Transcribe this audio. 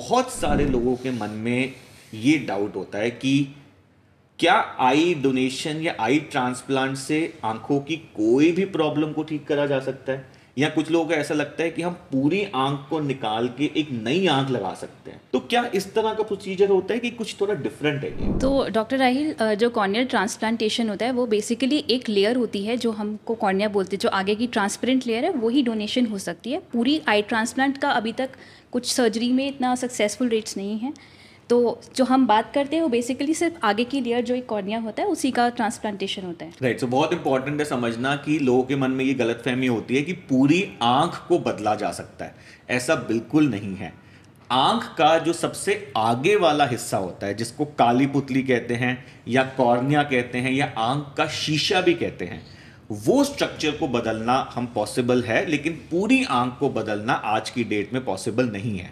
बहुत सारे लोगों के मन में ये डाउट होता है कि क्या आई डोनेशन या आई ट्रांसप्लांट से आंखों की कोई भी प्रॉब्लम को ठीक करा जा सकता है या कुछ लोगों को ऐसा लगता है कि हम पूरी आंख को निकाल के एक नई आंख लगा सकते हैं तो क्या इस तरह का प्रोसीजर होता है कि कुछ थोड़ा डिफरेंट है तो डॉक्टर राहिल जो कॉर्नियल ट्रांसप्लांटेशन होता है वो बेसिकली एक लेयर होती है जो हमको कॉर्निया बोलते हैं जो आगे की ट्रांसपेरेंट लेयर है वही डोनेशन हो सकती है पूरी आई ट्रांसप्लांट का अभी तक कुछ सर्जरी में इतना सक्सेसफुल रेट्स नहीं है तो जो हम बात करते हैं वो बेसिकली सिर्फ आगे की लेयर जो एक कॉर्निया होता है उसी का ट्रांसप्लांटेशन होता है राइट right, सो so बहुत इंपॉर्टेंट है समझना कि लोगों के मन में ये गलत फहमी होती है कि पूरी आँख को बदला जा सकता है ऐसा बिल्कुल नहीं है आंख का जो सबसे आगे वाला हिस्सा होता है जिसको काली पुतली कहते हैं या कॉर्निया कहते हैं या आंख का शीशा भी कहते हैं वो स्ट्रक्चर को बदलना हम पॉसिबल है लेकिन पूरी आंख को बदलना आज की डेट में पॉसिबल नहीं है